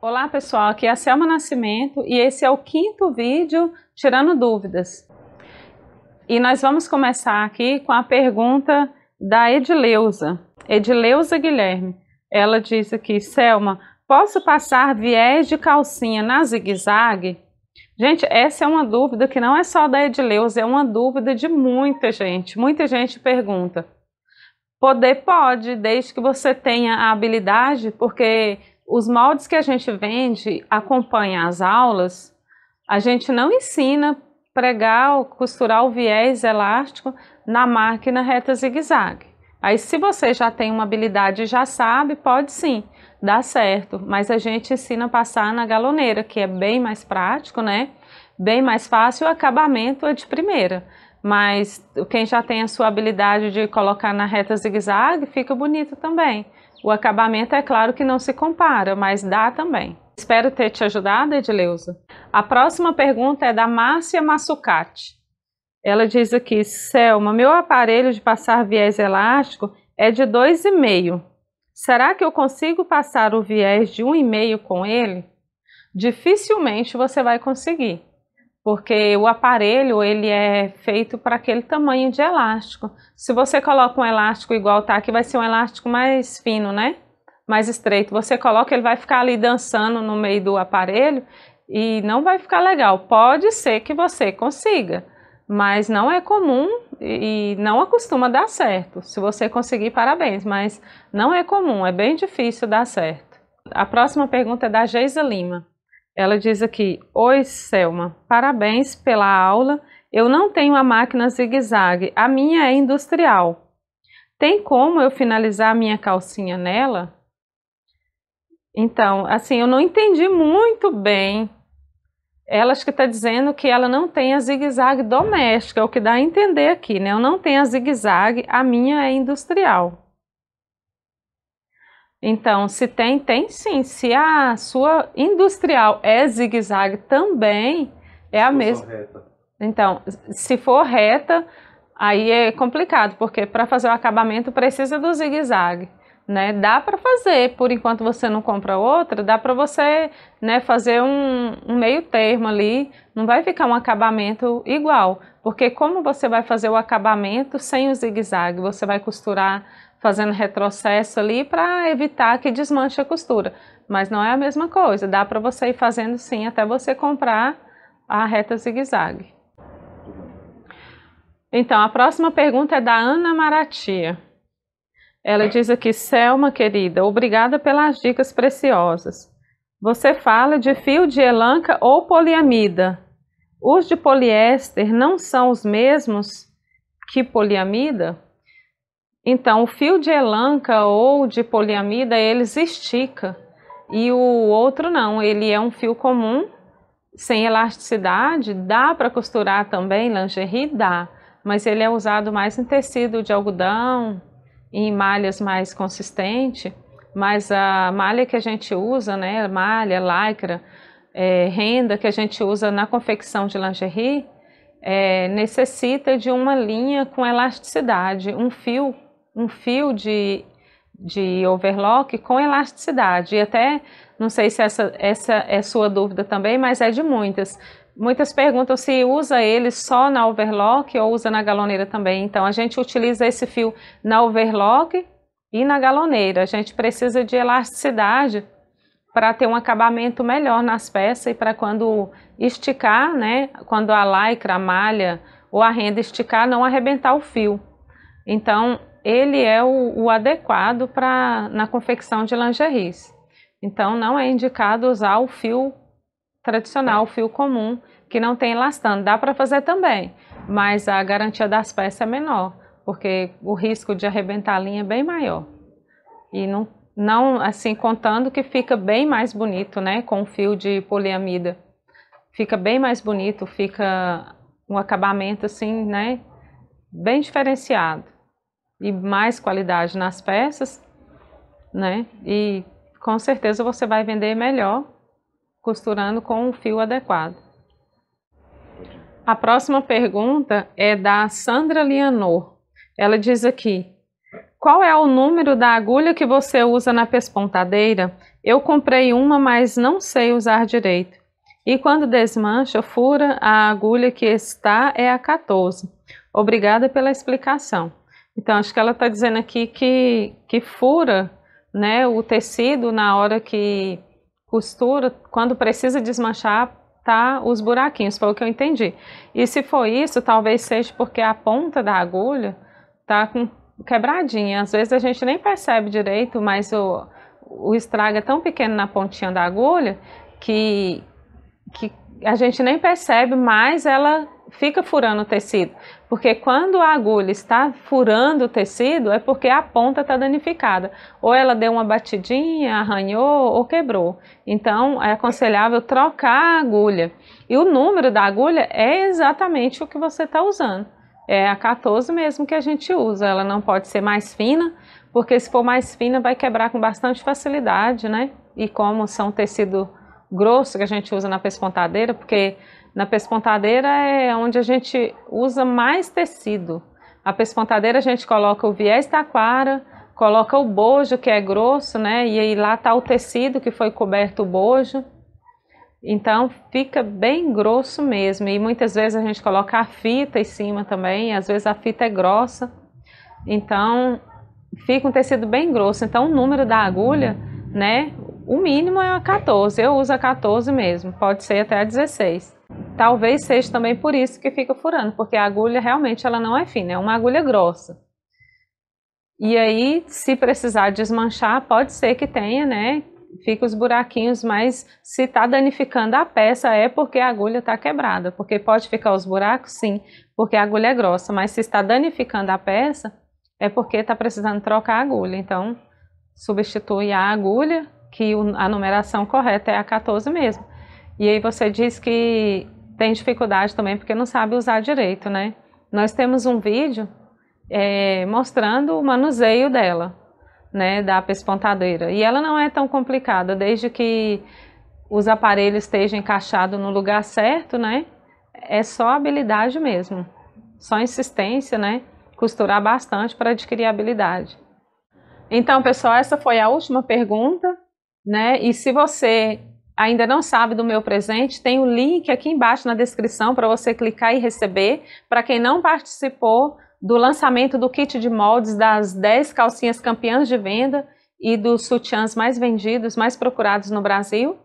Olá pessoal, aqui é a Selma Nascimento e esse é o quinto vídeo Tirando Dúvidas. E nós vamos começar aqui com a pergunta da Edileuza, Edileuza Guilherme. Ela diz aqui, Selma, posso passar viés de calcinha na zigue-zague? Gente, essa é uma dúvida que não é só da Edileuza, é uma dúvida de muita gente. Muita gente pergunta. Poder pode, desde que você tenha a habilidade, porque os moldes que a gente vende acompanham as aulas, a gente não ensina pregar, ou costurar o viés elástico na máquina reta zigue-zague. Aí, se você já tem uma habilidade e já sabe, pode sim, dá certo. Mas a gente ensina a passar na galoneira, que é bem mais prático, né? Bem mais fácil. O acabamento é de primeira. Mas quem já tem a sua habilidade de colocar na reta zigue-zague, fica bonito também. O acabamento é claro que não se compara, mas dá também. Espero ter te ajudado, Edileuza. A próxima pergunta é da Márcia Massucati. Ela diz aqui: Selma, meu aparelho de passar viés elástico é de 2,5. Será que eu consigo passar o viés de 1,5 com ele? Dificilmente você vai conseguir porque o aparelho ele é feito para aquele tamanho de elástico. Se você coloca um elástico igual tá aqui, vai ser um elástico mais fino, né? Mais estreito. Você coloca, ele vai ficar ali dançando no meio do aparelho e não vai ficar legal. Pode ser que você consiga, mas não é comum e não acostuma dar certo. Se você conseguir, parabéns, mas não é comum, é bem difícil dar certo. A próxima pergunta é da Geisa Lima. Ela diz aqui: Oi, Selma, parabéns pela aula. Eu não tenho a máquina zigue-zague, a minha é industrial. Tem como eu finalizar a minha calcinha nela? Então, assim, eu não entendi muito bem. Ela acho que está dizendo que ela não tem a zigue-zague doméstica, é o que dá a entender aqui, né? Eu não tenho a zigue-zague, a minha é industrial. Então, se tem, tem sim. Se a sua industrial é zigue-zague também, é a mesma. Então, se for reta, aí é complicado, porque para fazer o acabamento precisa do zigue-zague. Né? Dá para fazer, por enquanto você não compra outra, dá para você né, fazer um, um, meio termo ali, não vai ficar um acabamento igual, porque como você vai fazer o acabamento sem o zigue-zague? Você vai costurar fazendo retrocesso ali para evitar que desmanche a costura. Mas não é a mesma coisa, dá para você ir fazendo sim até você comprar a reta zigue-zague. Então, a próxima pergunta é da Ana Maratia. Ela diz aqui: Selma, querida, obrigada pelas dicas preciosas. Você fala de fio de elanca ou poliamida. Os de poliéster não são os mesmos que poliamida? Então, o fio de elanca ou de poliamida, eles estica. E o outro não, ele é um fio comum, sem elasticidade, dá para costurar também lingerie, dá, mas ele é usado mais em tecido de algodão, em malhas mais consistente, mas a malha que a gente usa, né, malha, lycra, é, renda que a gente usa na confecção de lingerie, é, necessita de uma linha com elasticidade, um fio um fio de, de overlock com elasticidade. E até, não sei se essa, essa é sua dúvida também, mas é de muitas. Muitas perguntam se usa ele só na overlock ou usa na galoneira também. Então, a gente utiliza esse fio na overlock e na galoneira. A gente precisa de elasticidade para ter um acabamento melhor nas peças e para quando esticar, né, quando a lycra, a malha ou a renda esticar, não arrebentar o fio. Então, ele é o, o adequado para na confecção de lingeries. Então não é indicado usar o fio tradicional, o fio comum, que não tem elastano. Dá para fazer também, mas a garantia das peças é menor, porque o risco de arrebentar a linha é bem maior. E não, não assim contando que fica bem mais bonito, né, com o fio de poliamida. Fica bem mais bonito, fica um acabamento assim, né, bem diferenciado e mais qualidade nas peças, né? E com certeza você vai vender melhor costurando com um fio adequado. A próxima pergunta é da Sandra Lianor. Ela diz aqui: Qual é o número da agulha que você usa na pespontadeira? Eu comprei uma, mas não sei usar direito. E quando desmancha, fura, a agulha que está é a 14. Obrigada pela explicação. Então, acho que ela está dizendo aqui que, que fura né, o tecido na hora que costura, quando precisa desmanchar, tá os buraquinhos, foi o que eu entendi. E se for isso, talvez seja porque a ponta da agulha tá com quebradinha. Às vezes a gente nem percebe direito, mas o, o estrago é tão pequeno na pontinha da agulha que, que a gente nem percebe, mas ela fica furando o tecido. Porque quando a agulha está furando o tecido, é porque a ponta está danificada. Ou ela deu uma batidinha, arranhou ou quebrou. Então, é aconselhável trocar a agulha. E o número da agulha é exatamente o que você está usando. É a 14 mesmo que a gente usa. Ela não pode ser mais fina, porque se for mais fina vai quebrar com bastante facilidade, né? E como são tecido grosso que a gente usa na pespontadeira, porque na pespontadeira é onde a gente usa mais tecido. A pespontadeira a gente coloca o viés taquara, coloca o bojo, que é grosso, né? E aí lá tá o tecido que foi coberto o bojo. Então fica bem grosso mesmo. E muitas vezes a gente coloca a fita em cima também, às vezes a fita é grossa. Então fica um tecido bem grosso. Então o número da agulha, né, o mínimo é a 14, eu uso a 14 mesmo, pode ser até a 16. Talvez seja também por isso que fica furando, porque a agulha realmente ela não é fina, é uma agulha grossa. E aí, se precisar desmanchar, pode ser que tenha, né? Fica os buraquinhos, mas se está danificando a peça é porque a agulha está quebrada. Porque pode ficar os buracos, sim, porque a agulha é grossa, mas se está danificando a peça é porque está precisando trocar a agulha. Então, substitui a agulha que a numeração correta é a 14 mesmo. E aí você diz que tem dificuldade também porque não sabe usar direito, né? Nós temos um vídeo é, mostrando o manuseio dela, né, da pespontadeira. E ela não é tão complicada, desde que os aparelhos estejam encaixados no lugar certo, né? É só habilidade mesmo, só insistência, né? Costurar bastante para adquirir habilidade. Então, pessoal, essa foi a última pergunta né? E se você ainda não sabe do meu presente, tem o um link aqui embaixo na descrição para você clicar e receber. Para quem não participou do lançamento do kit de moldes das 10 calcinhas campeãs de venda e dos sutiãs mais vendidos, mais procurados no Brasil,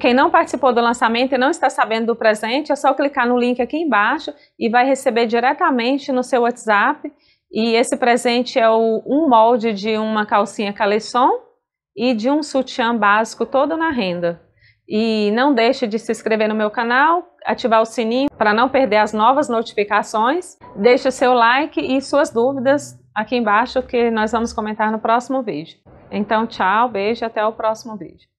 quem não participou do lançamento e não está sabendo do presente, é só clicar no link aqui embaixo e vai receber diretamente no seu WhatsApp. E esse presente é o, um molde de uma calcinha Caleçon e de um sutiã básico todo na renda. E não deixe de se inscrever no meu canal, ativar o sininho para não perder as novas notificações. Deixe o seu like e suas dúvidas aqui embaixo que nós vamos comentar no próximo vídeo. Então, tchau, beijo e até o próximo vídeo.